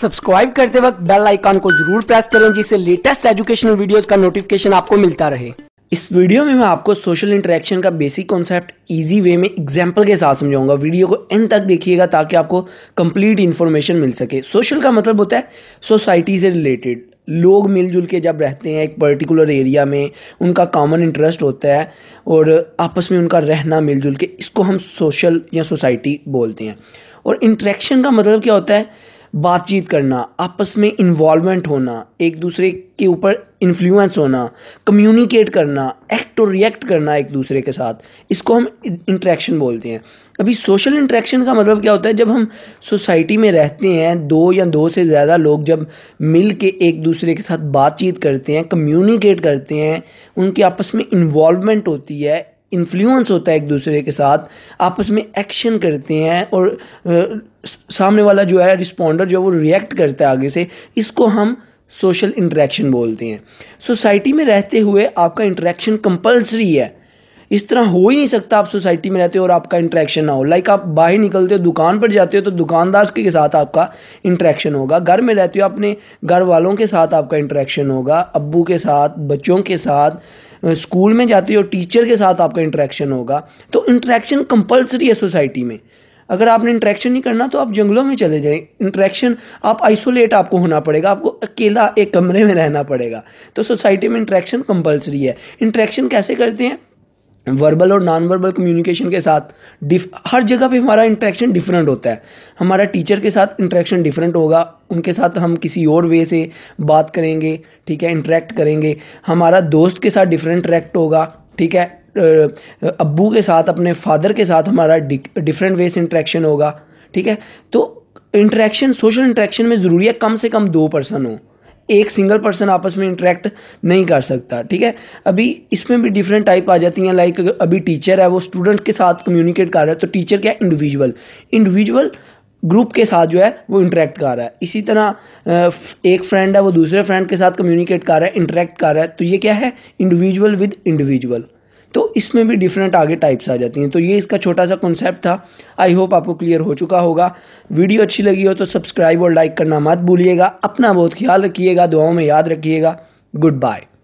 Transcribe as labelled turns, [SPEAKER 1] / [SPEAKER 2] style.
[SPEAKER 1] subscribe करते वक्त bell icon को जरूर प्रेस करें जिससे लेटेस्ट एजुकेशनल वीडियोस का नोटिफिकेशन आपको मिलता रहे इस वीडियो में मैं आपको सोशल इंटरेक्शन का बेसिक कॉन्सेप्ट इजी वे में एग्जांपल के साथ समझाऊंगा वीडियो को एंड तक देखिएगा ताकि आपको कंप्लीट इन्फॉर्मेशन मिल सके सोशल का मतलब होता है सोसाइटी से रिलेटेड लोग मिलजुल के जब रहते हैं एक पर्टिकुलर एरिया में उनका कॉमन इंटरेस्ट होता है और आपस में उनका रहना मिलजुल के इसको हम सोशल या सोसाइटी बोलते हैं और इंट्रैक्शन का मतलब क्या होता है बातचीत करना आपस में इन्वॉल्वमेंट होना एक दूसरे के ऊपर इन्फ्लुएंस होना कम्युनिकेट करना एक्ट और रिएक्ट करना एक दूसरे के साथ इसको हम इंट्रैक्शन बोलते हैं अभी सोशल इंट्रैक्शन का मतलब क्या होता है जब हम सोसाइटी में रहते हैं दो या दो से ज़्यादा लोग जब मिल के एक दूसरे के साथ बातचीत करते हैं कम्युनिकेट करते हैं उनके आपस में इन्वॉल्वमेंट होती है इन्फ्लुएंस होता है एक दूसरे के साथ आपस में एक्शन करते हैं और सामने वाला जो है रिस्पॉन्डर जो है वो रिएक्ट करता है आगे से इसको हम सोशल इंटरेक्शन बोलते हैं सोसाइटी में रहते हुए आपका इंटरेक्शन कंपलसरी है इस तरह हो ही नहीं सकता आप सोसाइटी में रहते हो और आपका इंट्रैक्शन ना हो लाइक आप बाहर निकलते हो दुकान पर जाते हो तो दुकानदार के साथ आपका इंट्रैक्शन होगा घर में रहते हो अपने घर वालों के साथ आपका इंट्रैक्शन होगा अबू के साथ बच्चों के साथ स्कूल में जाते हो टीचर के साथ आपका इंट्रैक्शन होगा तो इंट्रैक्शन कंपलसरी है सोसाइटी में अगर आपने इंट्रैक्शन नहीं करना तो आप जंगलों में चले जाएं इंट्रैक्शन आप आइसोलेट आपको होना पड़ेगा आपको अकेला एक कमरे में रहना पड़ेगा तो सोसाइटी में इंट्रैक्शन कंपलसरी है इंट्रैक्शन कैसे करते हैं वर्बल और नॉन वर्बल कम्युनिकेशन के साथ डिफ हर जगह पे हमारा इंट्रैक्शन डिफरेंट होता है हमारा टीचर के साथ इंट्रैक्शन डिफरेंट होगा उनके साथ हम किसी और वे से बात करेंगे ठीक है इंटरेक्ट करेंगे हमारा दोस्त के साथ डिफरेंट इंटरेक्ट होगा ठीक है अब्बू के साथ अपने फादर के साथ हमारा डिफरेंट वे से इंट्रैक्शन होगा ठीक है तो इंट्रैक्शन सोशल इंट्रैक्शन में ज़रूरी है कम से कम दो पर्सन हो एक सिंगल पर्सन आपस में इंटरेक्ट नहीं कर सकता ठीक है अभी इसमें भी डिफरेंट टाइप आ जाती हैं लाइक अभी टीचर है वो स्टूडेंट के साथ कम्युनिकेट कर रहा है तो टीचर क्या है इंडिविजुअल इंडिविजुअल ग्रुप के साथ जो है वो इंटरेक्ट कर रहा है इसी तरह एक फ्रेंड है वो दूसरे फ्रेंड के साथ कम्युनिकेट कर रहा है इंटरेक्ट कर रहा है तो ये क्या है इंडिविजुअल विद इंडिविजुअल तो इसमें भी डिफरेंट आगे टाइप्स आ जाती हैं तो ये इसका छोटा सा कॉन्सेप्ट था आई होप आपको क्लियर हो चुका होगा वीडियो अच्छी लगी हो तो सब्सक्राइब और लाइक करना मत भूलिएगा अपना बहुत ख्याल रखिएगा दुआओं में याद रखिएगा गुड बाय